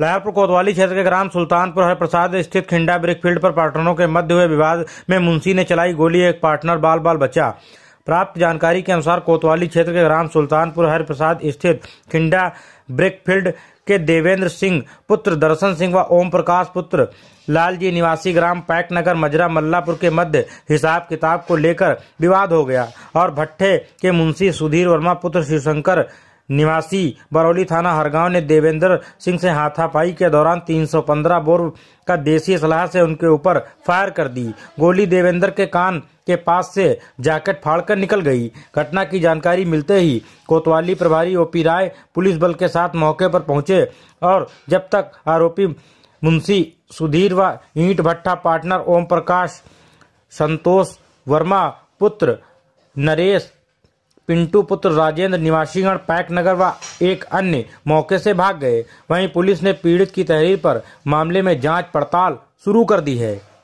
लायरपुर कोतवाली क्षेत्र के ग्राम सुल्तानपुर हरप्रसाद स्थित खिंडा ब्रिक फील्ड पर पार्टनरों के मध्य हुए विवाद में मुंशी ने चलाई गोली एक पार्टनर बाल बाल बचा प्राप्त जानकारी के अनुसार कोतवाली क्षेत्र के ग्राम सुल्तानपुर हरप्रसाद स्थित खिंडा ब्रिक फील्ड के देवेंद्र सिंह पुत्र दर्शन सिंह व ओम प्रकाश पुत्र लालजी निवासी ग्राम पैक नगर मजरा मल्लापुर के मध्य हिसाब किताब को लेकर विवाद हो गया और भट्टे के मुंशी सुधीर वर्मा पुत्र शिवशंकर निवासी बरौली थाना हरगांव ने देवेंद्र सिंह से हाथापाई के दौरान 315 बोर का देसी सलाह से उनके ऊपर फायर कर दी गोली देवेंद्र के कान के पास से जैकेट फाड़कर निकल गई घटना की जानकारी मिलते ही कोतवाली प्रभारी ओपी राय पुलिस बल के साथ मौके पर पहुंचे और जब तक आरोपी मुंशी सुधीर व ईंट भट्टा पार्टनर ओम प्रकाश संतोष वर्मा पुत्र नरेश पिंटू पुत्र राजेंद्र निवासीगढ़ पैक नगर व एक अन्य मौके से भाग गए वहीं पुलिस ने पीड़ित की तहरीर पर मामले में जांच पड़ताल शुरू कर दी है